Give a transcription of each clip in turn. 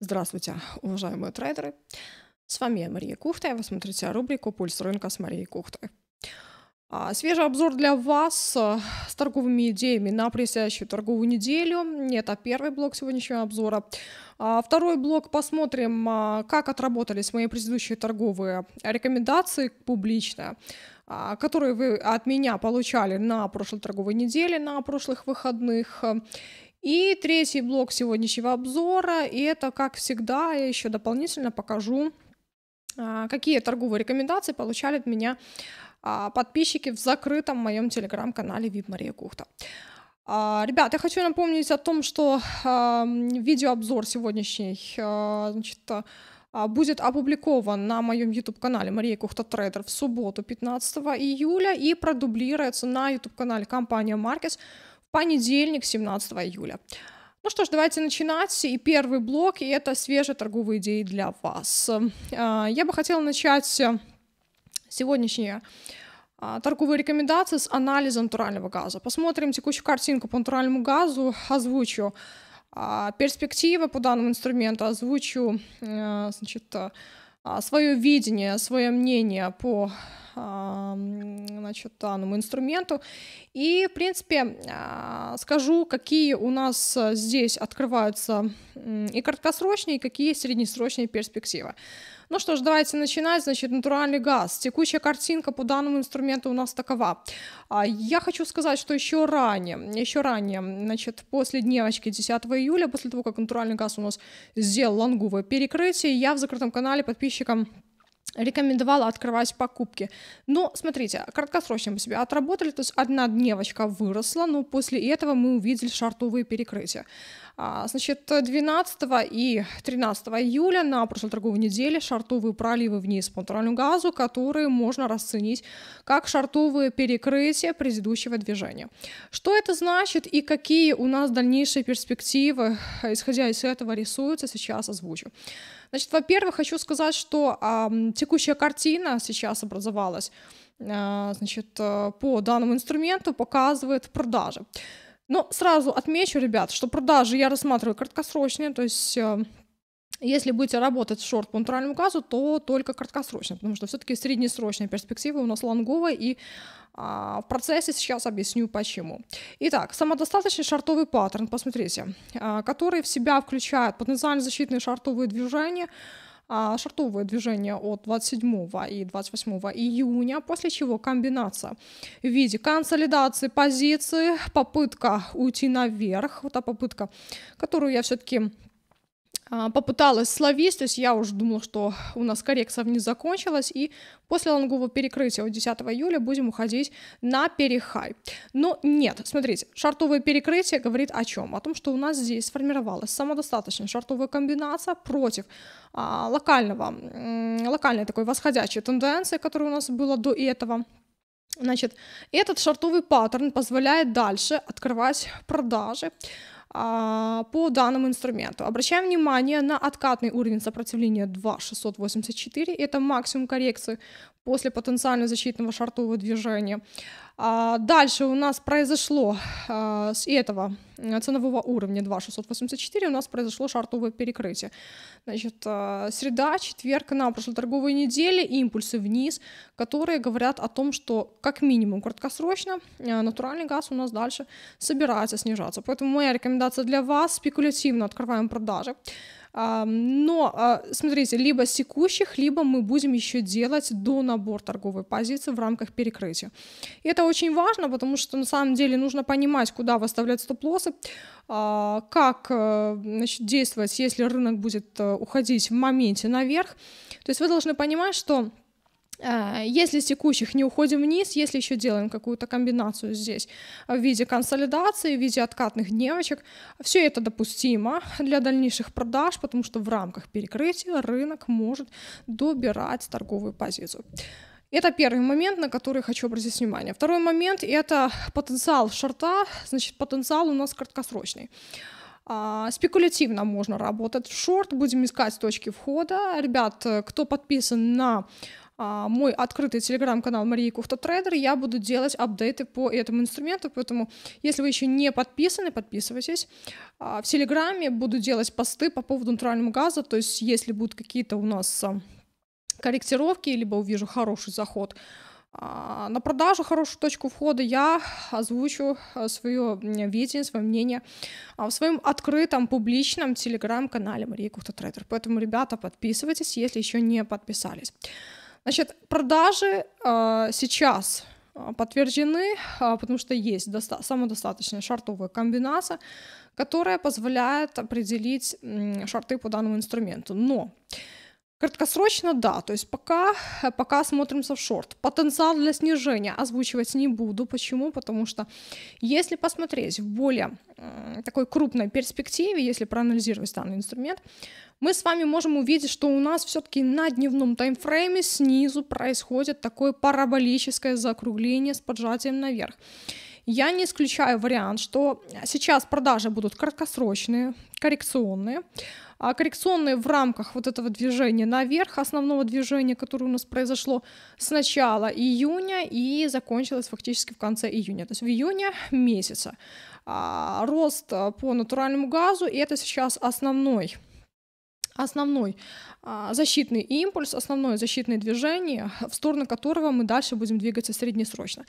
Здравствуйте, уважаемые трейдеры. С вами я, Мария Кухта, и вы смотрите рубрику «Пульс рынка» с Марией Кухтой. А, свежий обзор для вас э, с торговыми идеями на предстоящую торговую неделю. Это первый блок сегодняшнего обзора. А, второй блок посмотрим, а, как отработались мои предыдущие торговые рекомендации публично, которые вы от меня получали на прошлой торговой неделе, на прошлых выходных. И третий блок сегодняшнего обзора, и это, как всегда, я еще дополнительно покажу, а, какие торговые рекомендации получали от меня а, подписчики в закрытом моем телеграм-канале VIP Мария Кухта. А, ребят, я хочу напомнить о том, что видеообзор сегодняшний, значит, будет опубликован на моем YouTube-канале Мария Кухта Трейдер в субботу 15 июля и продублируется на YouTube-канале компания Маркес понедельник, 17 июля. Ну что ж, давайте начинать. И первый блок, и это свежие торговые идеи для вас. А, я бы хотела начать э, сегодняшнее а, торговые рекомендации с анализа натурального газа. Посмотрим текущую картинку по натуральному газу, озвучу а, перспективы по данному инструменту, озвучу э, значит, э, свое видение, свое мнение по а, значит, данному инструменту. И, в принципе, а, скажу, какие у нас э, здесь открываются и краткосрочные, и какие среднесрочные перспективы. Ну что ж, давайте начинать. Значит, натуральный газ. Текущая картинка по данному инструменту у нас такова. А, я хочу сказать, что еще ранее, еще ранее, значит, после дневочки 10 июля, после того, как натуральный газ у нас сделал лонговое перекрытие, я в закрытом канале подписчикам рекомендовала открывать покупки. Но смотрите, краткосрочно мы себе отработали, то есть одна дневочка выросла, но после этого мы увидели шартовые перекрытия. А, значит, 12 и 13 июля на прошлой торговой неделе шартовые проливы вниз по натуральному газу, которые можно расценить как шартовые перекрытия предыдущего движения. Что это значит и какие у нас дальнейшие перспективы, исходя из этого, рисуются, сейчас озвучу. Значит, во-первых, хочу сказать, что э, текущая картина сейчас образовалась, э, значит, э, по данному инструменту показывает продажи. Но ну, сразу отмечу, ребят, что продажи я рассматриваю краткосрочные, то есть... Э, если будете работать в шорт по натуральному газу, то только краткосрочно, потому что все-таки среднесрочная перспектива у нас лонговая, и а, в процессе сейчас объясню почему. Итак, самодостаточный шортовый паттерн, посмотрите, а, который в себя включает потенциально защитные шартовые движения, а шартовое движение от 27 и 28 июня, после чего комбинация в виде консолидации позиции, попытка уйти наверх, вот та попытка, которую я все-таки а, попыталась словить, то есть я уже думала, что у нас коррекция не закончилась, и после лонгового перекрытия вот 10 июля будем уходить на перехай. Но нет, смотрите, шартовое перекрытие говорит о чем? О том, что у нас здесь сформировалась самодостаточная шартовая комбинация против а, локального, локальной такой восходящей тенденции, которая у нас была до этого. Значит, этот шартовый паттерн позволяет дальше открывать продажи, а, по данному инструменту. Обращаем внимание на откатный уровень сопротивления 2,684, это максимум коррекции после потенциально защитного шартового движения. А дальше у нас произошло а, с этого э, ценового уровня 2,684 у нас произошло шартовое перекрытие. Значит, а, среда, четверг на прошлой торговой неделе импульсы вниз, которые говорят о том, что как минимум краткосрочно а, натуральный газ у нас дальше собирается снижаться. Поэтому моя рекомендация для вас спекулятивно открываем продажи. Но, а, смотрите, либо с текущих, либо мы будем еще делать до набор торговой позиции в рамках перекрытия. И это очень важно, потому что на самом деле нужно понимать, куда выставлять стоп-лоссы, а, как э, значит, действовать, если рынок будет э, уходить в моменте наверх. То есть вы должны понимать, что Э, если с текущих не уходим вниз, если еще делаем какую-то комбинацию здесь в виде консолидации, в виде откатных дневочек, все это допустимо для дальнейших продаж, потому что в рамках перекрытия рынок может добирать торговую позицию. Это первый момент, на который хочу обратить внимание. Второй момент – это потенциал шорта, значит, потенциал у нас краткосрочный. А, спекулятивно можно работать в шорт, будем искать точки входа. Ребят, кто подписан на а, мой открытый телеграм-канал Марии Кухта Трейдер, я буду делать апдейты по этому инструменту, поэтому если вы еще не подписаны, подписывайтесь. А, в телеграме буду делать посты по поводу натурального газа, то есть если будут какие-то у нас а, корректировки, либо увижу хороший заход на продажу, хорошую точку входа, я озвучу свое видение, свое мнение в своем открытом, публичном телеграм-канале Мария Кухта Трейдер. Поэтому, ребята, подписывайтесь, если еще не подписались. Значит, продажи э, сейчас э, подтверждены, э, потому что есть доста- самодостаточная шартовая комбинация, которая позволяет определить шарты по данному инструменту. Но Краткосрочно, да, то есть пока, пока смотримся в шорт. Потенциал для снижения озвучивать не буду. Почему? Потому что если посмотреть в более такой крупной перспективе, если проанализировать данный инструмент, мы с вами можем увидеть, что у нас все-таки на дневном таймфрейме снизу происходит такое параболическое закругление с поджатием наверх. Я не исключаю вариант, что сейчас продажи будут краткосрочные, коррекционные, а коррекционные в рамках вот этого движения наверх, основного движения, которое у нас произошло с начала июня и закончилось фактически в конце июня, то есть в июне месяца. А, рост э, по натуральному газу, и это сейчас основной основной а, защитный импульс, основное защитное движение, в сторону которого мы дальше будем двигаться среднесрочно.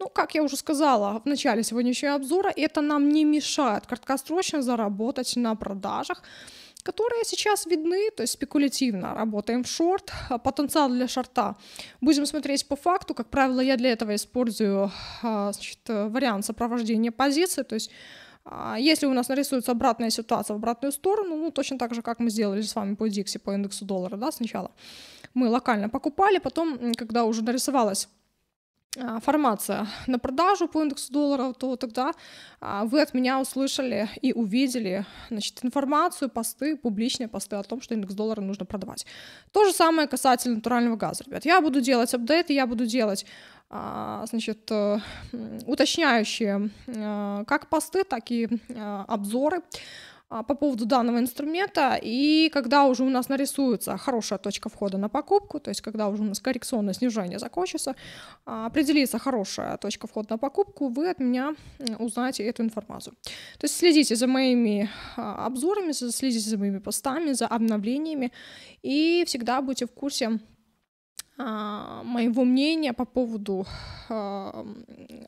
Ну, как я уже сказала в начале сегодняшнего обзора, это нам не мешает краткосрочно заработать на продажах, которые сейчас видны, то есть спекулятивно работаем в шорт, а, потенциал для шорта будем смотреть по факту, как правило, я для этого использую а, значит, вариант сопровождения позиции, то есть а если у нас нарисуется обратная ситуация в обратную сторону, ну, точно так же, как мы сделали с вами по Dixie, по индексу доллара, да, сначала мы локально покупали, потом, когда уже нарисовалась а, формация на продажу по индексу доллара, то тогда а, вы от меня услышали и увидели значит, информацию, посты, публичные посты о том, что индекс доллара нужно продавать. То же самое касательно натурального газа, ребят. Я буду делать апдейты, я буду делать а, значит, э, уточняющие э, как посты, так и э, обзоры а, по поводу данного инструмента, и когда уже у нас нарисуется хорошая точка входа на покупку, то есть когда уже у нас коррекционное снижение закончится, а, определится хорошая точка входа на покупку, вы от меня узнаете эту информацию. То есть следите за моими обзорами, следите за моими постами, за обновлениями, и всегда будете в курсе а, моего мнения по поводу а,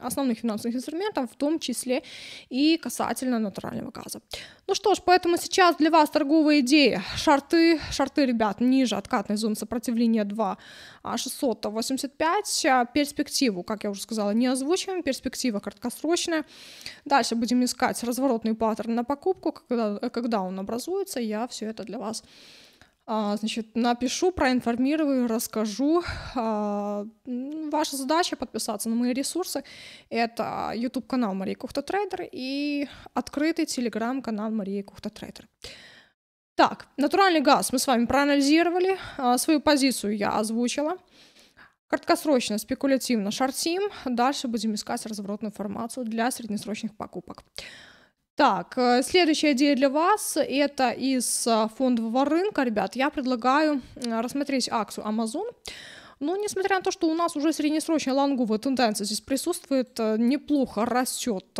основных финансовых инструментов, в том числе и касательно натурального газа. Ну что ж, поэтому сейчас для вас торговая идея. Шарты, шарты, ребят, ниже откатной зоны сопротивления 2 685. А, перспективу, как я уже сказала, не озвучиваем. Перспектива краткосрочная. Дальше будем искать разворотный паттерн на покупку. Когда, когда он образуется, я все это для вас а, значит, напишу, проинформирую, расскажу. А, ваша задача подписаться на мои ресурсы. Это YouTube-канал Мария Кухта Трейдер и открытый телеграм-канал Мария Кухта Трейдер. Так, натуральный газ мы с вами проанализировали, а, свою позицию я озвучила. Краткосрочно, спекулятивно шортим, дальше будем искать разворотную информацию для среднесрочных покупок. Так, э, следующая идея для вас, это из э, фондового рынка, ребят, я предлагаю рассмотреть акцию Amazon. Но ну, несмотря на то, что у нас уже среднесрочная лонговая тенденция здесь присутствует, э, неплохо растет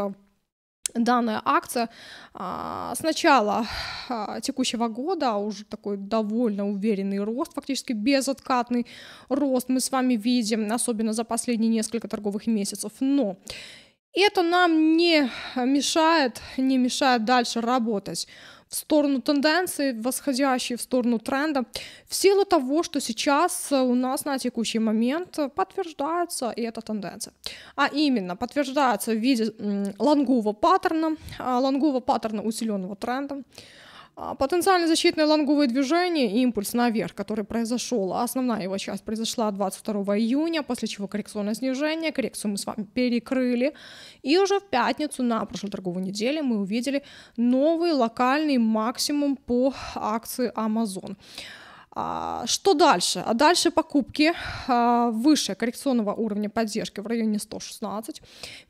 данная акция а, с начала текущего года а уже такой довольно уверенный рост, фактически безоткатный рост мы с вами видим, особенно за последние несколько торговых месяцев. Но это нам не мешает, не мешает дальше работать в сторону тенденции, восходящей в сторону тренда, в силу того, что сейчас у нас на текущий момент подтверждается и эта тенденция. А именно, подтверждается в виде лонгового паттерна, а, лонгового паттерна усиленного тренда, а, потенциально защитное лонговое движение и импульс наверх, который произошел, а основная его часть произошла 22 июня, после чего коррекционное снижение, коррекцию мы с вами перекрыли. И уже в пятницу на прошлой торговой неделе мы увидели новый локальный максимум по акции Amazon. А, что дальше? А дальше покупки а, выше коррекционного уровня поддержки в районе 116,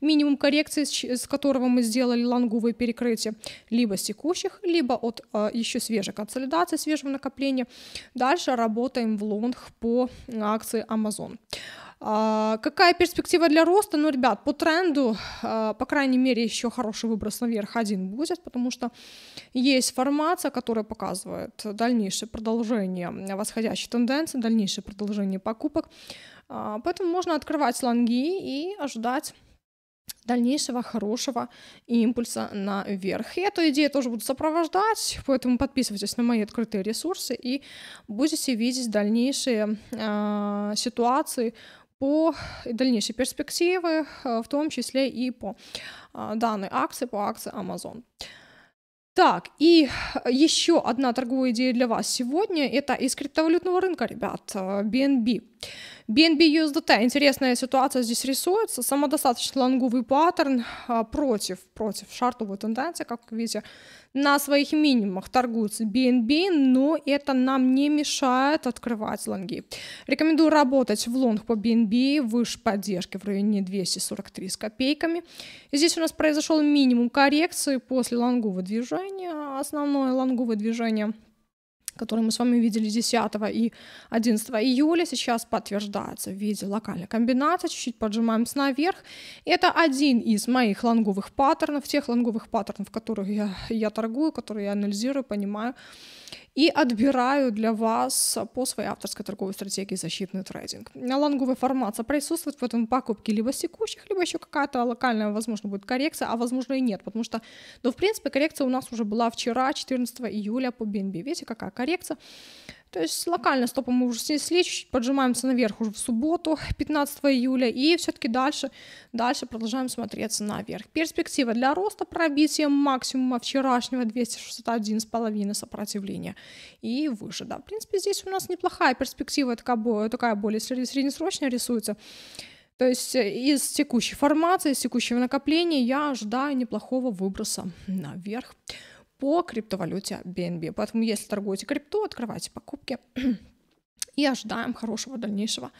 минимум коррекции, с которого мы сделали лонговые перекрытия, либо с текущих, либо от а, еще свежей консолидации, свежего накопления. Дальше работаем в лонг по акции Amazon. А, какая перспектива для роста? Ну, ребят, по тренду, а, по крайней мере, еще хороший выброс наверх один будет, потому что есть формация, которая показывает дальнейшее продолжение восходящей тенденции, дальнейшее продолжение покупок. А, поэтому можно открывать лонги и ожидать дальнейшего хорошего импульса наверх. И эту идею тоже буду сопровождать, поэтому подписывайтесь на мои открытые ресурсы и будете видеть дальнейшие э, ситуации по дальнейшей перспективы, э, в том числе и по а, данной акции, по акции Amazon. Так, и э, еще одна торговая идея для вас сегодня – это из криптовалютного рынка, ребят, BNB. Э, BNB USDT. Интересная ситуация здесь рисуется. Самодостаточный лонговый паттерн а, против, против шартовой тенденции, как вы видите. На своих минимумах торгуется BNB, но это нам не мешает открывать лонги. Рекомендую работать в лонг по BNB выше поддержки в районе 243 с копейками. Здесь у нас произошел минимум коррекции после лонгового движения, основное лонговое движение – который мы с вами видели 10 и 11 июля, сейчас подтверждается в виде локальной комбинации, чуть-чуть поджимаемся наверх. Это один из моих лонговых паттернов, тех лонговых паттернов, которых я, я торгую, которые я анализирую, понимаю, и отбираю для вас по своей авторской торговой стратегии защитный трейдинг. Лонговая формация присутствует, поэтому покупки либо с текущих, либо еще какая-то локальная, возможно, будет коррекция, а возможно и нет, потому что, ну, в принципе, коррекция у нас уже была вчера, 14 июля по BNB. Видите, какая коррекция? То есть локально стопы мы уже снесли, чуть-чуть поджимаемся наверх уже в субботу, 15 июля, и все-таки дальше, дальше продолжаем смотреться наверх. Перспектива для роста пробития максимума вчерашнего 261,5 сопротивления и выше. Да, в принципе, здесь у нас неплохая перспектива, такая, такая более среднесрочная рисуется. То есть э, из текущей формации, из текущего накопления я ожидаю неплохого выброса наверх по криптовалюте BNB. Поэтому, если торгуете крипту, открывайте покупки и ожидаем хорошего дальнейшего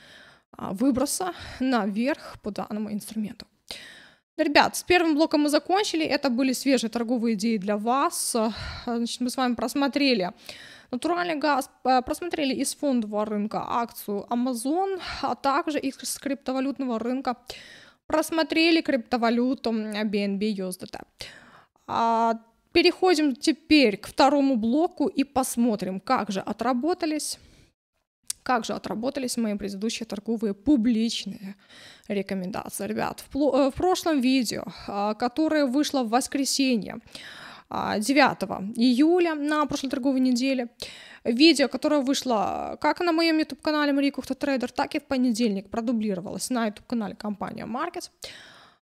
а, выброса наверх по данному инструменту. Ребят, с первым блоком мы закончили. Это были свежие торговые идеи для вас. Значит, мы с вами просмотрели натуральный газ, э, просмотрели из фондового рынка акцию Amazon, а также из криптовалютного рынка просмотрели криптовалюту BNB э, USDT. Переходим теперь к второму блоку и посмотрим, как же отработались как же отработались мои предыдущие торговые публичные рекомендации. Ребят, в, э, в прошлом видео, а, которое вышло в воскресенье, 9 а, июля на прошлой торговой неделе. Видео, которое вышло а, как на моем YouTube-канале Мария Кухта Трейдер, так и в понедельник продублировалось на YouTube-канале компания Markets.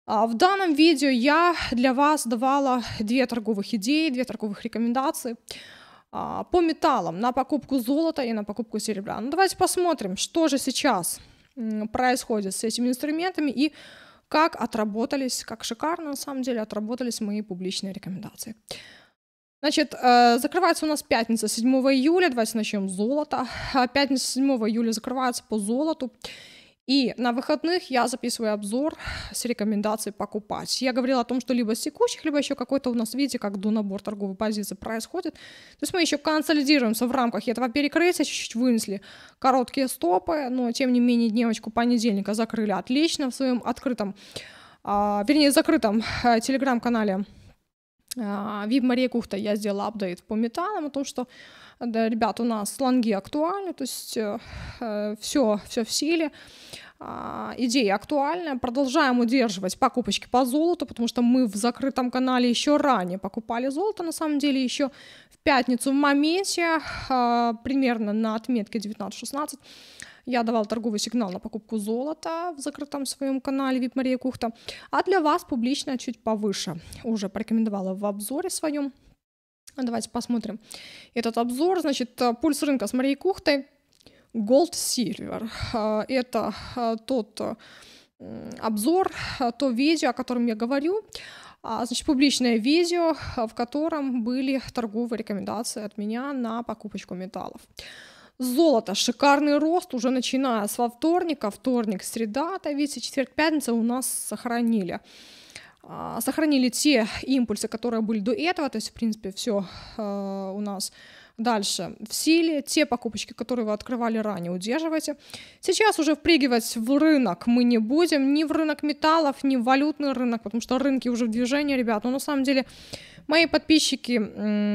А, в данном видео я для вас давала две торговых идеи, две торговых рекомендации а, по металлам на покупку золота и на покупку серебра. Ну, давайте посмотрим, что же сейчас происходит с этими инструментами и как отработались, как шикарно на самом деле отработались мои публичные рекомендации. Значит, э, закрывается у нас пятница 7 июля, давайте начнем с золота. А, пятница 7 июля закрывается по золоту. И на выходных я записываю обзор с рекомендацией покупать. Я говорила о том, что либо с текущих, либо еще какой-то у нас, видите, как до набор торговой позиции происходит. То есть мы еще консолидируемся в рамках этого перекрытия, чуть-чуть вынесли короткие стопы, но тем не менее дневочку понедельника закрыли отлично в своем открытом, а, вернее, закрытом э, телеграм-канале Вип а, Мария Кухта я сделала апдейт по металлам о том, что да, ребят, у нас лонги актуальны, то есть э, все, э, все в силе, э, идея актуальная, продолжаем удерживать покупочки по золоту, потому что мы в закрытом канале еще ранее покупали золото, на самом деле еще в пятницу в моменте, э, примерно на отметке 19-16, я давал торговый сигнал на покупку золота в закрытом своем канале VIP Мария Кухта, а для вас публично чуть повыше. Уже порекомендовала в обзоре своем. Ну, давайте посмотрим этот обзор. Значит, э, пульс рынка с Марией Кухтой. Gold Silver. Э, это э, тот обзор, то видео, о котором я говорю. А, значит, публичное видео, в котором были торговые рекомендации от меня на покупочку металлов. Золото. Шикарный рост уже начиная с вторника. Вторник, среда, это видите, четверг, пятница у нас сохранили. А, сохранили те импульсы, которые были до этого, то есть, в принципе, все а, у нас дальше в силе, те покупочки, которые вы открывали ранее, удерживайте. Сейчас уже впрыгивать в рынок мы не будем, ни в рынок металлов, ни в валютный рынок, потому что рынки уже в движении, ребят, но на самом деле мои подписчики,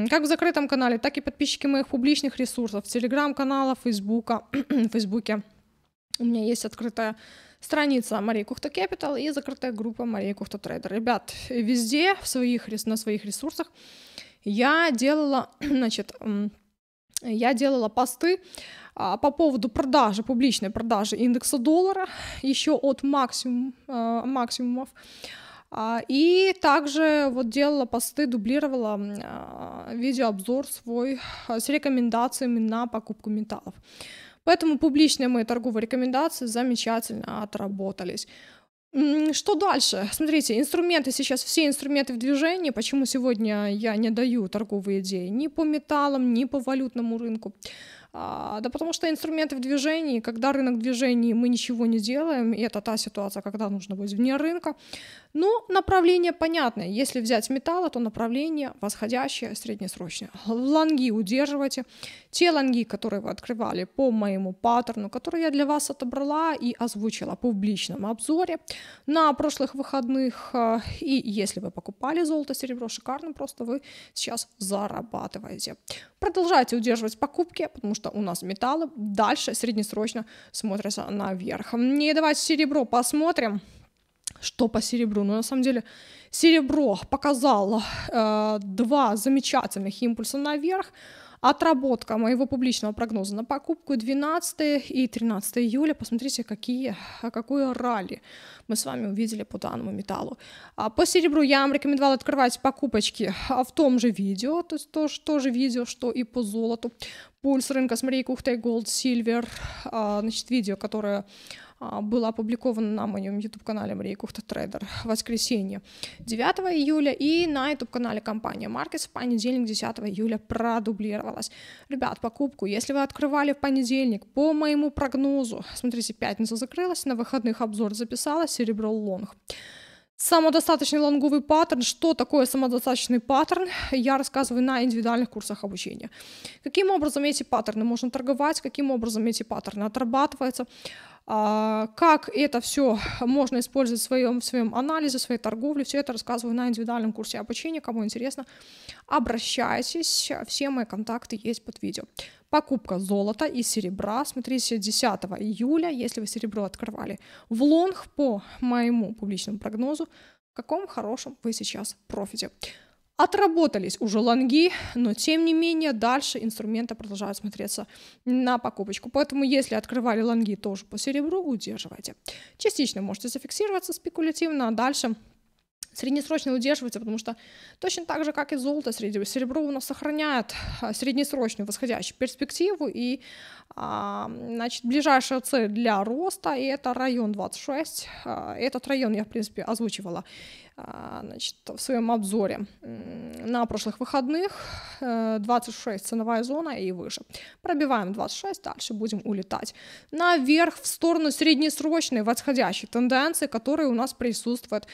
как в закрытом канале, так и подписчики моих публичных ресурсов, телеграм-канала, фейсбука, в фейсбуке, у меня есть открытая страница Мария Кухта Капитал и закрытая группа Мария Кухта Трейдер. Ребят, везде в своих, на своих ресурсах я делала, значит, я делала посты а, по поводу продажи, публичной продажи индекса доллара еще от максимум, э, максимумов. А, и также вот делала посты, дублировала а, видеообзор свой с рекомендациями на покупку металлов. Поэтому публичные мои торговые рекомендации замечательно отработались. Что дальше? Смотрите, инструменты сейчас, все инструменты в движении. Почему сегодня я не даю торговые идеи ни по металлам, ни по валютному рынку? А, да потому что инструменты в движении, когда рынок в движении, мы ничего не делаем, и это та ситуация, когда нужно быть вне рынка. Но ну, направление понятное. Если взять металлы, то направление восходящее, среднесрочное. Лонги удерживайте те лонги, которые вы открывали по моему паттерну, который я для вас отобрала и озвучила в публичном обзоре на прошлых выходных. Э, и если вы покупали золото, серебро, шикарно, просто вы сейчас зарабатываете. Продолжайте удерживать покупки, потому что у нас металлы дальше среднесрочно смотрятся наверх. Не давайте серебро посмотрим что по серебру. Но ну, на самом деле серебро показало э, два замечательных импульса наверх. Отработка моего публичного прогноза на покупку 12 и 13 июля. Посмотрите, какие, какую ралли мы с вами увидели по данному металлу. А по серебру я вам рекомендовала открывать покупочки а, в том же видео, то есть то, то же видео, что и по золоту. Пульс рынка с Марией Кухтой, Gold, Silver, значит, видео, которое а, был опубликован на моем YouTube-канале Мария Кухта-трейдер в воскресенье 9 июля, и на YouTube-канале компания Markets в понедельник 10 июля продублировалась. Ребят, покупку, если вы открывали в понедельник по моему прогнозу, смотрите, пятница закрылась, на выходных обзор записала, серебро лонг. Самодостаточный лонговый паттерн. Что такое самодостаточный паттерн? Я рассказываю на индивидуальных курсах обучения. Каким образом эти паттерны можно торговать, каким образом эти паттерны отрабатываются. А, как это все можно использовать в своем, в своем анализе, в своей торговле, все это рассказываю на индивидуальном курсе обучения. Кому интересно, обращайтесь, все мои контакты есть под видео. Покупка золота и серебра, смотрите, 10 июля, если вы серебро открывали в лонг по моему публичному прогнозу, в каком хорошем вы сейчас профите. Отработались уже лонги, но тем не менее дальше инструменты продолжают смотреться на покупочку. Поэтому если открывали лонги тоже по серебру, удерживайте. Частично можете зафиксироваться спекулятивно, а дальше среднесрочно удерживается, потому что точно так же, как и золото, серебро у нас сохраняет а, среднесрочную восходящую перспективу, и а, значит, ближайшая цель для роста, и это район 26, а, этот район я, в принципе, озвучивала значит, в своем обзоре на прошлых выходных, 26 э, ценовая зона и выше. Пробиваем 26, дальше будем улетать наверх в сторону среднесрочной восходящей тенденции, которая у нас присутствует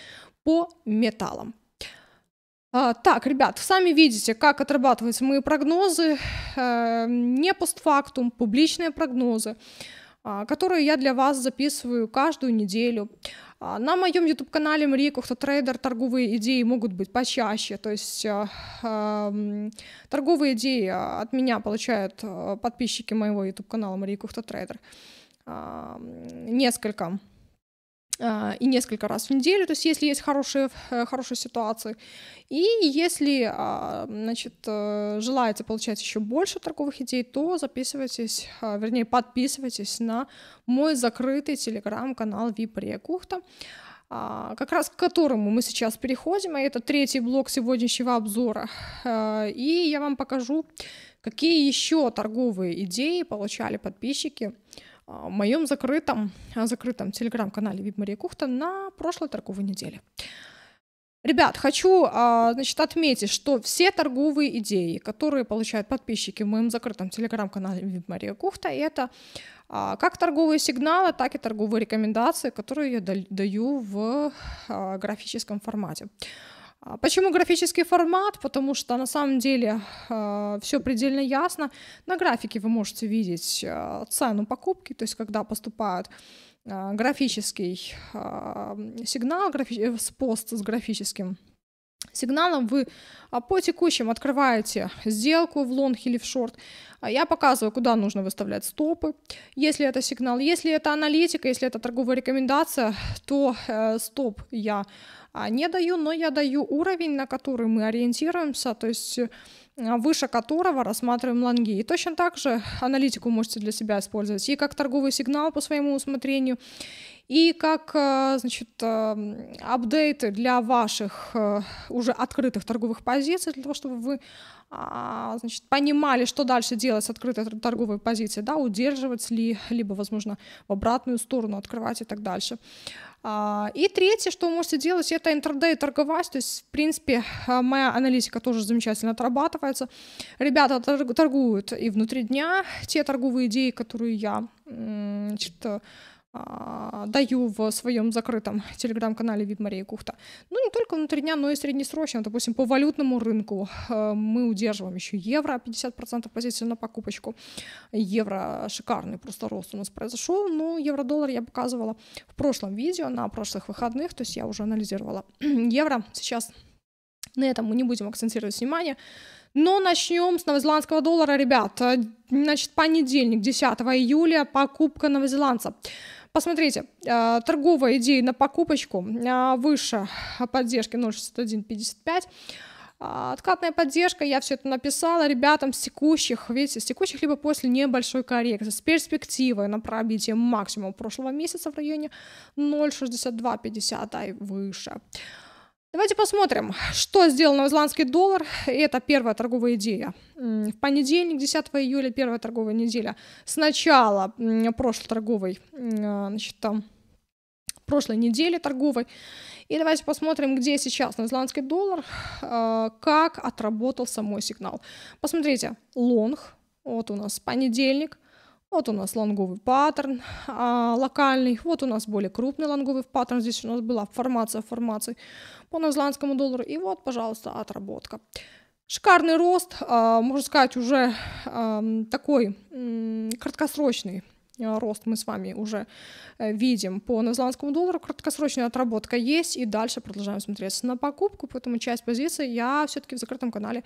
по металлам. А, так, ребят, сами видите, как отрабатываются мои прогнозы, э, не постфактум, публичные прогнозы, а, которые я для вас записываю каждую неделю. А, на моем YouTube-канале Мария Кухта-трейдер торговые идеи могут быть почаще, то есть э, эм, торговые идеи э, от меня получают подписчики моего YouTube-канала Мария Кухта-трейдер. Несколько а, и несколько раз в неделю, то есть если есть хорошие, э, хорошие ситуации. И если а, значит, э, желаете получать еще больше торговых идей, то записывайтесь, а, вернее, подписывайтесь на мой закрытый телеграм-канал VIP Кухта как раз к которому мы сейчас переходим, а это третий блок сегодняшнего обзора. И я вам покажу, какие еще торговые идеи получали подписчики, а, моем закрытом, а, закрытом телеграм-канале Вибмария Кухта на прошлой торговой неделе. Ребят, хочу а, значит, отметить, что все торговые идеи, которые получают подписчики в моем закрытом телеграм-канале Вибмария Кухта, это как торговые сигналы, так и торговые рекомендации, которые я даю в графическом формате. А почему графический формат? Потому что на самом деле э, а, все предельно ясно. На графике вы можете видеть э, цену покупки, то есть когда поступает э, графический сигнал, графи- э, пост с графическим сигналом вы а, по текущим открываете сделку в лонг или в шорт. А я показываю, куда нужно выставлять стопы, если это сигнал. Если это аналитика, если это торговая рекомендация, то э, стоп я а, не даю, но я даю уровень, на который мы ориентируемся, то есть а, выше которого рассматриваем лонги. И точно так же аналитику можете для себя использовать и как торговый сигнал по своему усмотрению, и как, а, значит, а, апдейты для ваших уже открытых торговых позиций, для того, чтобы вы значит, понимали, что дальше делать с открытой торговой позицией, да, удерживать ли, либо, возможно, в обратную сторону открывать и так дальше. А, и третье, что вы можете делать, это интердей торговать. То есть, в принципе, а, моя аналитика тоже замечательно отрабатывается. Ребята торгуют и внутри дня те торговые идеи, которые я значит, а, даю в своем закрытом телеграм-канале «Вид Мария Кухта». Ну, не только внутри дня, но и среднесрочно. Допустим, по валютному рынку э, мы удерживаем еще евро, 50% позиции на покупочку. Евро шикарный просто рост у нас произошел, но евро-доллар я показывала в прошлом видео, на прошлых выходных, то есть я уже анализировала евро. Сейчас на этом мы не будем акцентировать внимание. Но начнем с новозеландского доллара, ребят. Э, значит, понедельник, 10 июля, покупка новозеландца. Посмотрите, а, торговая идея на покупочку а, выше поддержки 0,6155. А, откатная поддержка, я все это написала ребятам с текущих, видите, с текущих либо после небольшой коррекции, с перспективой на пробитие максимума прошлого месяца в районе 0,6250 и выше. Давайте посмотрим, что сделал новозеландский доллар. Это первая торговая идея. В понедельник, 10 июля, первая торговая неделя. С начала прошлой торговой, а, значит, там, прошлой недели торговой. И давайте посмотрим, где сейчас новозеландский доллар, а, как отработал самой сигнал. Посмотрите, лонг, вот у нас понедельник, вот у нас лонговый паттерн а, локальный, вот у нас более крупный лонговый паттерн, здесь у нас была формация формаций по новозеландскому доллару. И вот, пожалуйста, отработка. Шикарный рост, а, можно сказать, уже такой краткосрочный Э, рост мы с вами уже э, видим по новозеландскому доллару. Краткосрочная отработка есть, и дальше продолжаем смотреться на покупку, поэтому часть позиций я все-таки в закрытом канале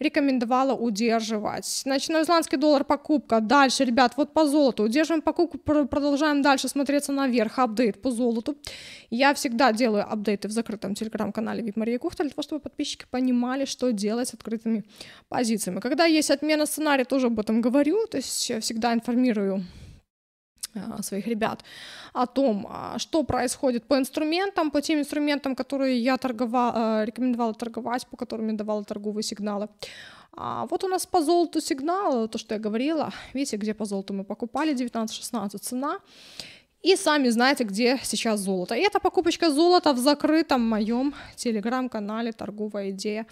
рекомендовала удерживать. Значит, новозеландский доллар покупка. Дальше, ребят, вот по золоту. Удерживаем покупку, продолжаем дальше смотреться наверх. Апдейт по золоту. Я всегда делаю апдейты в закрытом телеграм-канале VIP Мария Кухта для того, чтобы подписчики понимали, что делать с открытыми позициями. Когда есть отмена сценария, тоже об этом говорю, то есть э, всегда информирую своих ребят о том, а, что происходит по инструментам, по тем инструментам, которые я торговала э, рекомендовала торговать, по которым я давала торговые сигналы. А вот у нас по золоту сигнал, то, что я говорила. Видите, где по золоту мы покупали, 19-16 цена. И сами знаете, где сейчас золото. И это покупочка золота в закрытом моем телеграм-канале «Торговая идея»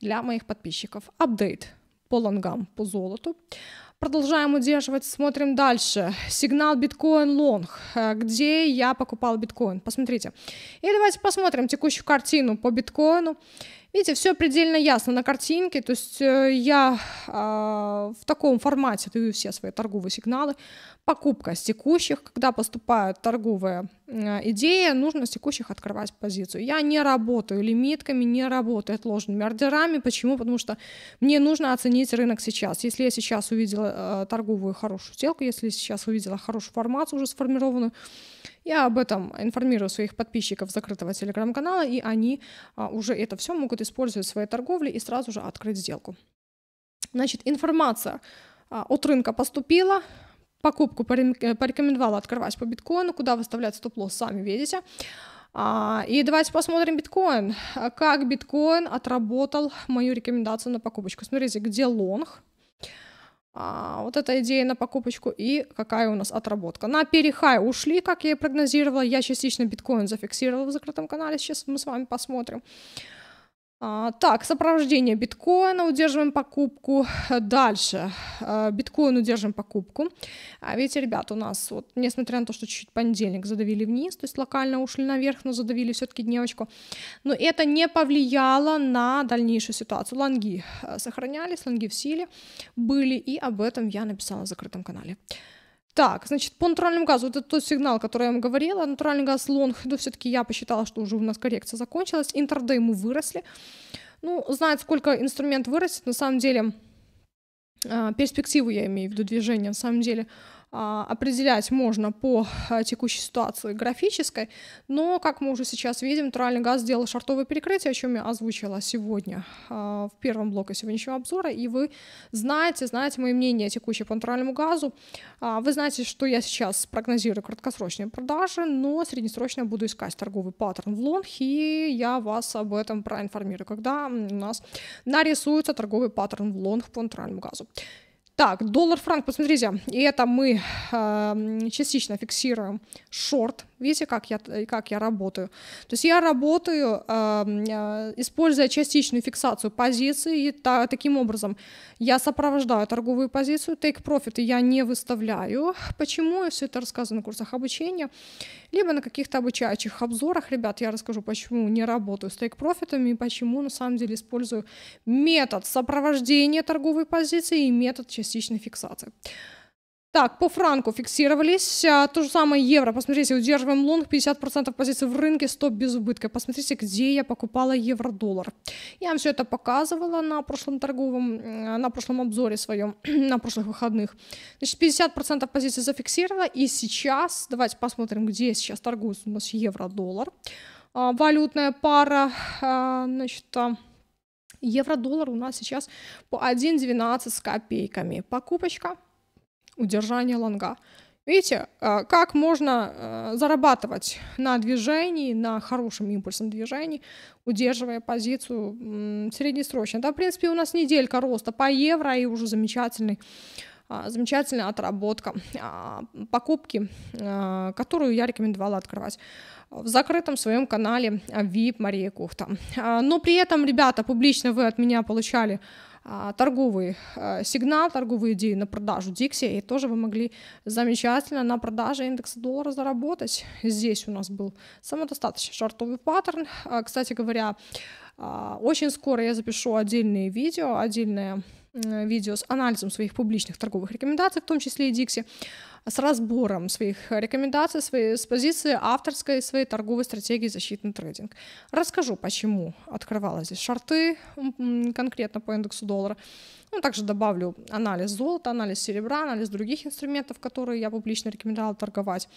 для моих подписчиков. Апдейт по лонгам по золоту. Продолжаем удерживать, смотрим дальше. Сигнал биткоин лонг. Э, где я покупал биткоин? Посмотрите. И давайте посмотрим текущую картину по биткоину. Видите, все предельно ясно на картинке, то есть э, я э, в таком формате даю все свои торговые сигналы. Покупка с текущих, когда поступает торговая э, идея, нужно с текущих открывать позицию. Я не работаю лимитками, не работаю отложенными ордерами. Почему? Потому что мне нужно оценить рынок сейчас. Если я сейчас увидела э, торговую хорошую сделку, если сейчас увидела хорошую формацию уже сформированную, я об этом информирую своих подписчиков закрытого телеграм-канала, и они а, уже это все могут использовать в своей торговле и сразу же открыть сделку. Значит, информация а, от рынка поступила, покупку э, порекомендовала открывать по биткоину, куда выставлять стоп-лосс, сами видите. А, и давайте посмотрим биткоин. Как биткоин отработал мою рекомендацию на покупочку. Смотрите, где лонг, а, вот эта идея на покупочку и какая у нас отработка. На перехай ушли, как я и прогнозировала, я частично биткоин зафиксировала в закрытом канале, сейчас мы с вами посмотрим. А, так, сопровождение биткоина, удерживаем покупку. Дальше, а, биткоин удерживаем покупку. А Видите, ребят, у нас вот, несмотря на то, что чуть-чуть понедельник задавили вниз, то есть локально ушли наверх, но задавили все-таки дневочку, но это не повлияло на дальнейшую ситуацию. Лонги э, сохранялись, лонги в силе были, и об этом я написала в закрытом канале. Так, значит, по натуральному газу, это тот сигнал, который я вам говорила, натуральный газ лонг, но ну, все-таки я посчитала, что уже у нас коррекция закончилась, интердей мы выросли, ну, знает, сколько инструмент вырастет, на самом деле, а, перспективы я имею в виду движения, на самом деле, а, определять можно по а, текущей ситуации графической, но, как мы уже сейчас видим, натуральный газ сделал шартовое перекрытие, о чем я озвучила сегодня а, в первом блоке сегодняшнего обзора, и вы знаете, знаете мое мнение текущее по натуральному газу, вы знаете, что я сейчас прогнозирую краткосрочные продажи, но среднесрочно буду искать торговый паттерн в лонг, и я вас об этом проинформирую, когда у нас нарисуется торговый паттерн в лонг по натуральному газу. Так, доллар-франк, посмотрите, и это мы э, частично фиксируем шорт Видите, как я, как я работаю? То есть я работаю, эм, э, используя частичную фиксацию позиции, и та, таким образом я сопровождаю торговую позицию, take profit я не выставляю. Почему? Я все это рассказываю на курсах обучения, либо на каких-то обучающих обзорах. Ребят, я расскажу, почему не работаю с take профитами и почему на самом деле использую метод сопровождения торговой позиции и метод частичной фиксации. Так, по франку фиксировались. А, то же самое евро. Посмотрите, удерживаем лонг, 50% позиций в рынке, стоп без убытка. Посмотрите, где я покупала евро-доллар. Я вам все это показывала на прошлом торговом, на прошлом обзоре своем, на прошлых выходных. Значит, 50% позиций зафиксировала. И сейчас, давайте посмотрим, где сейчас торгуется у нас евро-доллар. А, валютная пара, а, значит, а, евро-доллар у нас сейчас по 1,12 с копейками. Покупочка удержание лонга. Видите, э, как можно э, зарабатывать на движении, на хорошем импульсном движении, удерживая позицию среднесрочно. Да, в принципе, у нас неделька роста по евро и уже замечательный а, замечательная отработка а, покупки, э, которую я рекомендовала открывать в закрытом своем канале VIP Мария Кухта. А, но при этом, ребята, публично вы от меня получали а, торговый а, сигнал, торговые идеи на продажу Dixie, и тоже вы могли замечательно на продаже индекса доллара заработать. Здесь у нас был самодостаточный шартовый паттерн. А, кстати говоря, очень скоро я запишу отдельные видео, отдельное видео с анализом своих публичных торговых рекомендаций, в том числе и Dixie, с разбором своих рекомендаций, своей, с позиции авторской своей торговой стратегии защитный трейдинг. Расскажу, почему открывала здесь шарты конкретно по индексу доллара. Ну, также добавлю анализ золота, анализ серебра, анализ других инструментов, которые я публично рекомендовала торговать.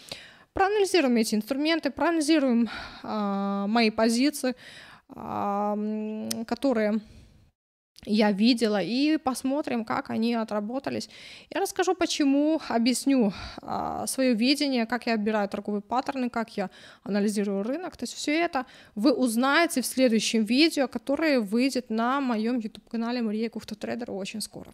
Проанализируем эти инструменты, проанализируем э, мои позиции, а, которые я видела, и посмотрим, как они отработались. Я расскажу, почему, объясню а, свое видение, как я отбираю торговые паттерны, как я анализирую рынок. То есть все это вы узнаете в следующем видео, которое выйдет на моем YouTube-канале Мария Кухта Трейдер очень скоро.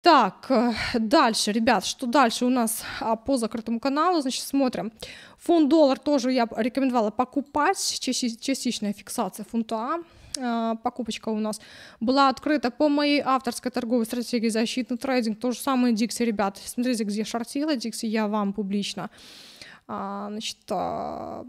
Так, э, дальше, ребят, что дальше у нас а, по закрытому каналу, значит, смотрим. Фунт-доллар тоже я рекомендовала покупать, частичная фиксация фунта а, покупочка у нас была открыта по моей авторской торговой стратегии защитный трейдинг. То же самое Dixie, ребят. Смотрите, где шортила дикси, я вам публично а, значит, а,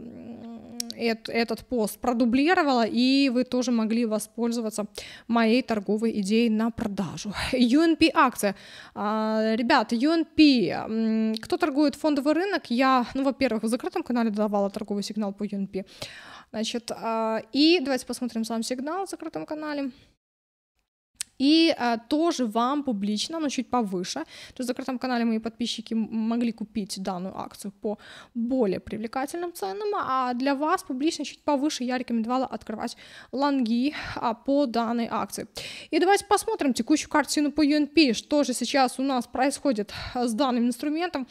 этот, этот пост продублировала, и вы тоже могли воспользоваться моей торговой идеей на продажу. UNP акция. Ребят, UNP, кто торгует фондовый рынок, я, ну, во-первых, в закрытом канале давала торговый сигнал по UNP, Значит, а, и давайте посмотрим сам сигнал в закрытом канале. И а, тоже вам публично, но чуть повыше, то есть в закрытом канале мои подписчики могли купить данную акцию по более привлекательным ценам, а для вас публично чуть повыше я рекомендовала открывать лонги а, по данной акции. И давайте посмотрим текущую картину по UNP, что же сейчас у нас происходит а, с данным инструментом.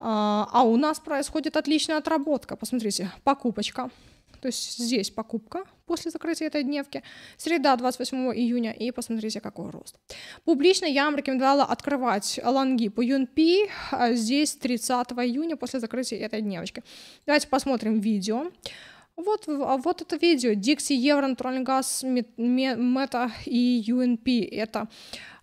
А, а у нас происходит отличная отработка. Посмотрите, покупочка, то есть здесь покупка после закрытия этой дневки, среда 28 июня, и посмотрите, какой рост. Публично я вам рекомендовала открывать лонги по UNP а, здесь 30 июня после закрытия этой дневочки. Давайте посмотрим видео. Вот, а, вот это видео. Dixie, Евро, Натуральный газ, Мета и UNP. Это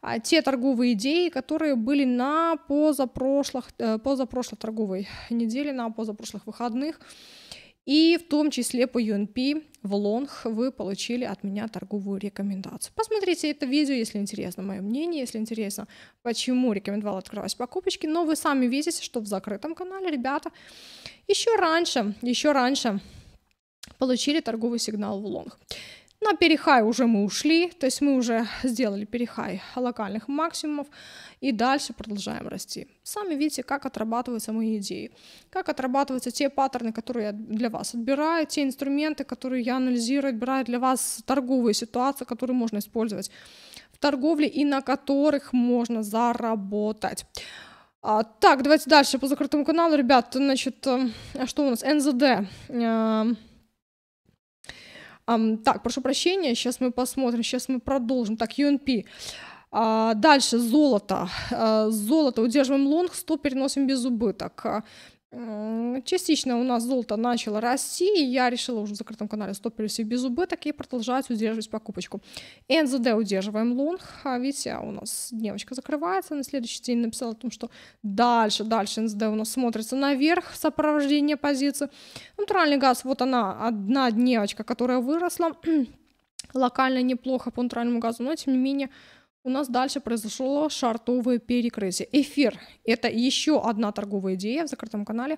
а, те торговые идеи, которые были на позапрошлых, э, позапрошлой торговой неделе, на позапрошлых выходных. И в том числе по UNP в лонг вы получили от меня торговую рекомендацию. Посмотрите это видео, если интересно мое мнение, если интересно, почему рекомендовал открывать покупочки. Но вы сами видите, что в закрытом канале, ребята, еще раньше, еще раньше получили торговый сигнал в лонг. На перехай уже мы ушли, то есть мы уже сделали перехай локальных максимумов и дальше продолжаем расти. Сами видите, как отрабатываются мои идеи, как отрабатываются те паттерны, которые я для вас отбираю, те инструменты, которые я анализирую, отбираю для вас торговые ситуации, которые можно использовать в торговле и на которых можно заработать. А, так, давайте дальше по закрытому каналу, ребят, значит, э, а что у нас, НЗД, э, Um, так, прошу прощения, сейчас мы посмотрим, сейчас мы продолжим. Так, UNP. А, дальше золото. А, золото удерживаем лонг, стоп переносим без убыток. Частично у нас золото начало расти, и я решила уже в закрытом канале стопились и без убыток, и продолжать удерживать покупочку. НЗД удерживаем лонг, а видите, а, у нас девочка закрывается, на следующий день написала о том, что дальше, дальше НЗД у нас смотрится наверх, сопровождение позиции. Натуральный газ, вот она, одна девочка, которая выросла, локально неплохо по натуральному газу, но тем не менее у нас дальше произошло шартовое перекрытие. Эфир – это еще одна торговая идея в закрытом канале.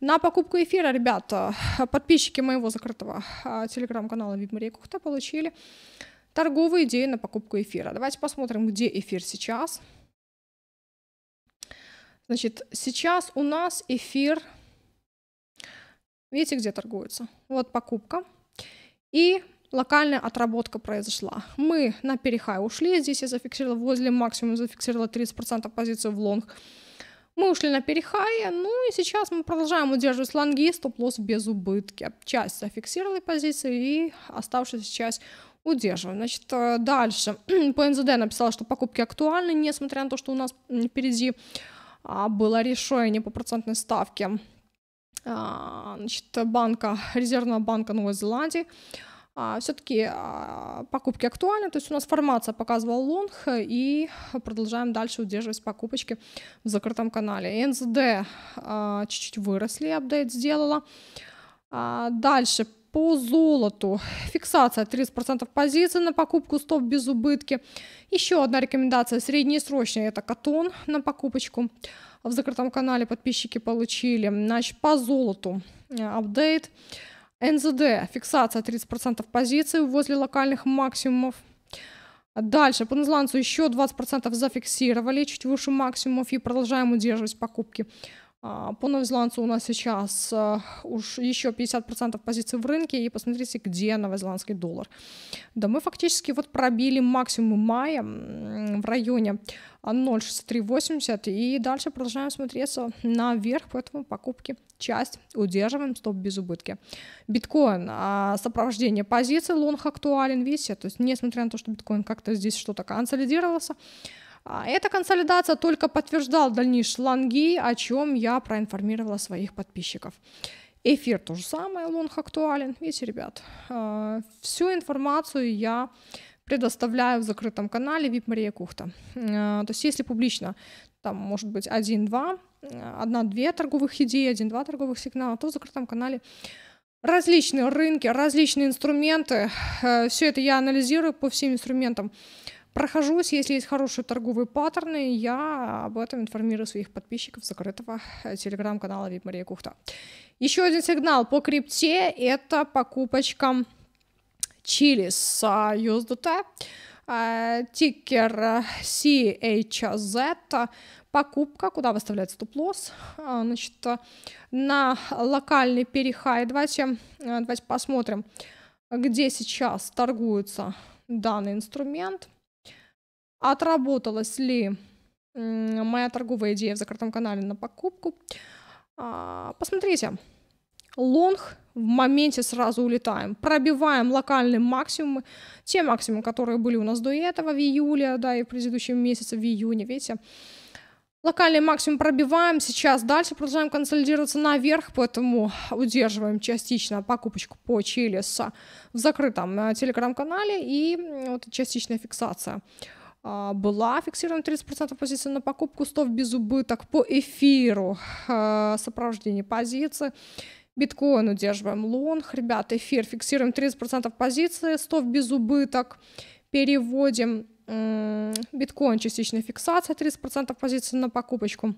На покупку эфира, ребята, подписчики моего закрытого а, телеграм-канала Вибмария Кухта получили торговые идеи на покупку эфира. Давайте посмотрим, где эфир сейчас. Значит, сейчас у нас эфир, видите, где торгуется? Вот покупка. И локальная отработка произошла. Мы на перехай ушли, здесь я зафиксировала возле максимума, зафиксировала 30% позицию в лонг. Мы ушли на перехай, ну и сейчас мы продолжаем удерживать лонги, стоп-лосс без убытки. Часть зафиксированной позиции и оставшуюся часть удерживаем. Значит, э, дальше. По НЗД написала, что покупки актуальны, несмотря на то, что у нас впереди а, было решение по процентной ставке а, значит, банка, резервного банка Новой Зеландии. А, все-таки а, покупки актуальны, то есть у нас формация показывала лонг, э, и продолжаем дальше удерживать покупочки в закрытом канале. НЗД а, чуть-чуть выросли, апдейт сделала. дальше по золоту. Фиксация 30% позиции на покупку стоп без убытки. Еще одна рекомендация среднесрочная – это катон на покупочку. В закрытом канале подписчики получили. Значит, по золоту э, апдейт. Uh, НЗД, фиксация 30% позиций возле локальных максимумов. Дальше по Незландцу еще 20% зафиксировали чуть выше максимумов и продолжаем удерживать покупки. А, по новозеландцу у нас сейчас а, уж еще 50% позиций в рынке, и посмотрите, где новозеландский доллар. Да мы фактически вот пробили максимум мая в районе 0,6380, а, и дальше продолжаем смотреться наверх, поэтому покупки часть удерживаем, стоп без убытки. Биткоин, а, сопровождение позиции, лонг актуален, видите, то есть несмотря на то, что биткоин как-то здесь что-то консолидировался, а, эта консолидация только подтверждала дальнейшие лонги, о чем я проинформировала своих подписчиков. Эфир то же самое, лонг актуален. Видите, ребят, а, всю информацию я предоставляю в закрытом канале VIP Мария Кухта. То есть если публично, там может быть 1-2 одна-две торговых идеи, один-два торговых сигнала, то в закрытом канале различные рынки, различные инструменты. Э, Все это я анализирую по всем инструментам. Прохожусь, если есть хорошие торговые паттерны, я об этом информирую своих подписчиков закрытого э, телеграм-канала VIP Мария Кухта. Еще один сигнал по крипте – это покупочка с USDT. А, Э, тикер э, CHZ, покупка, куда выставляется стоп-лосс, э, значит, на локальный перехай. Давайте, давайте посмотрим, где сейчас торгуется данный инструмент, отработалась ли моя торговая идея в закрытом канале на покупку. Посмотрите, лонг, в моменте сразу улетаем, пробиваем локальные максимумы, те максимумы, которые были у нас до этого в июле, да, и в предыдущем месяце, в июне, видите, локальный максимум пробиваем, сейчас дальше продолжаем консолидироваться наверх, поэтому удерживаем частично покупочку по Чилис в закрытом э, телеграм-канале и вот частичная фиксация а, была фиксирована 30% позиции на покупку 100 в безубыток по эфиру э, сопровождение позиции биткоин удерживаем лонг, ребята, эфир фиксируем 30% позиции, 100 в безубыток, переводим биткоин частичная фиксация, 30% позиции на покупочку.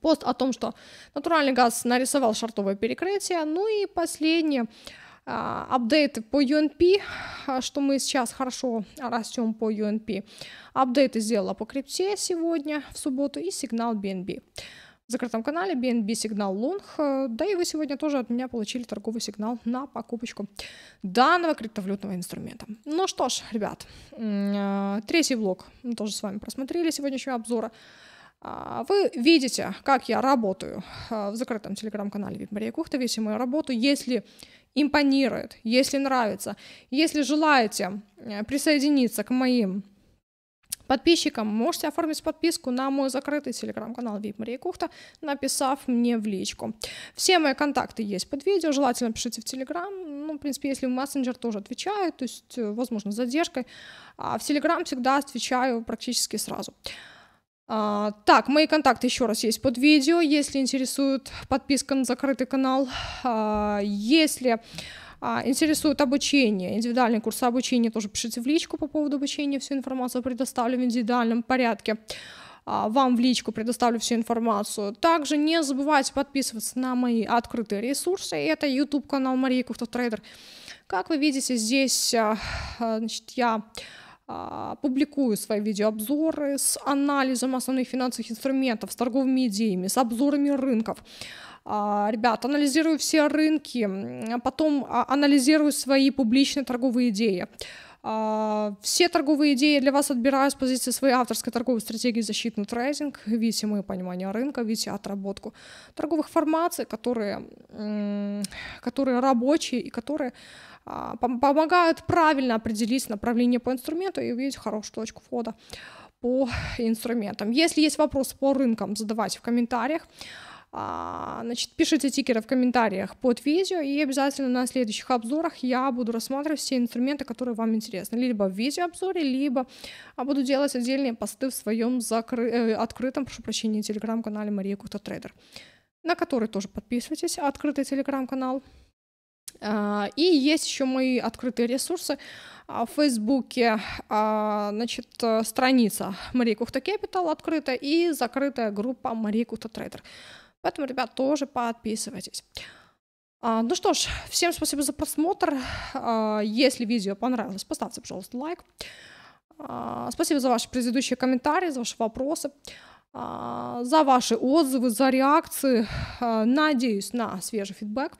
Пост о том, что натуральный газ нарисовал шартовое перекрытие. Ну и последнее, а, апдейты по UNP, а, что мы сейчас хорошо растем по UNP. Апдейты сделала по крипте сегодня в субботу и сигнал BNB закрытом канале BNB сигнал лонг. Э, да и вы сегодня тоже от меня получили торговый сигнал на покупочку данного криптовалютного инструмента. Ну что ж, ребят, э, третий блок мы тоже с вами просмотрели сегодняшнего обзора. А, вы видите, как я работаю э, в закрытом телеграм-канале Мария Кухта, видите мою работу. Если импонирует, если нравится, если желаете присоединиться к моим Подписчикам можете оформить подписку на мой закрытый телеграм-канал VIP Мария Кухта, написав мне в личку. Все мои контакты есть под видео, желательно пишите в телеграм. Ну, в принципе, если в мессенджер тоже отвечаю, то есть, э, возможно, с задержкой. А в телеграм всегда отвечаю практически сразу. А, так, мои контакты еще раз есть под видео, если интересует подписка на закрытый канал. А, если а, интересует обучение, индивидуальные курсы обучения, тоже пишите в личку по поводу обучения, всю информацию предоставлю в индивидуальном порядке а, вам в личку предоставлю всю информацию. Также не забывайте подписываться на мои открытые ресурсы. Это YouTube-канал Мария Куфтов-трейдер. Как вы видите, здесь а, значит, я публикую свои видеообзоры с анализом основных финансовых инструментов, с торговыми идеями, с обзорами рынков. А, ребят, анализирую все рынки, потом а, анализирую свои публичные торговые идеи. А, все торговые идеи для вас отбираю с позиции своей авторской торговой стратегии защитный трейдинг. Видите мое понимание рынка, видите отработку торговых формаций, которые, которые рабочие и которые помогают правильно определить направление по инструменту и увидеть хорошую точку входа по инструментам. Если есть вопросы по рынкам, задавайте в комментариях. А, значит, пишите тикеры в комментариях под видео, и обязательно на следующих обзорах я буду рассматривать все инструменты, которые вам интересны, либо в видеообзоре, либо а, буду делать отдельные посты в своем закры... Э, открытом, прошу прощения, телеграм-канале Мария Кута Трейдер, на который тоже подписывайтесь, открытый телеграм-канал. А, и есть еще мои открытые ресурсы в Фейсбуке, значит, э, страница Мария Кухта Кэпитал открытая и закрытая группа Мария Кухта Трейдер. Поэтому, ребят, тоже подписывайтесь. А, ну что ж, всем спасибо за просмотр. А, если видео понравилось, поставьте, пожалуйста, лайк. А, спасибо за ваши предыдущие комментарии, за ваши вопросы, за ваши отзывы, за реакции. Надеюсь на свежий фидбэк.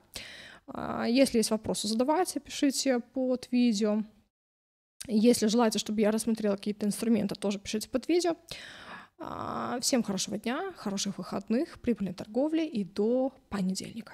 Если есть вопросы, задавайте, пишите под видео. Если желаете, чтобы я рассмотрела какие-то инструменты, тоже пишите под видео. А, всем хорошего дня, хороших выходных, прибыльной торговли и до понедельника.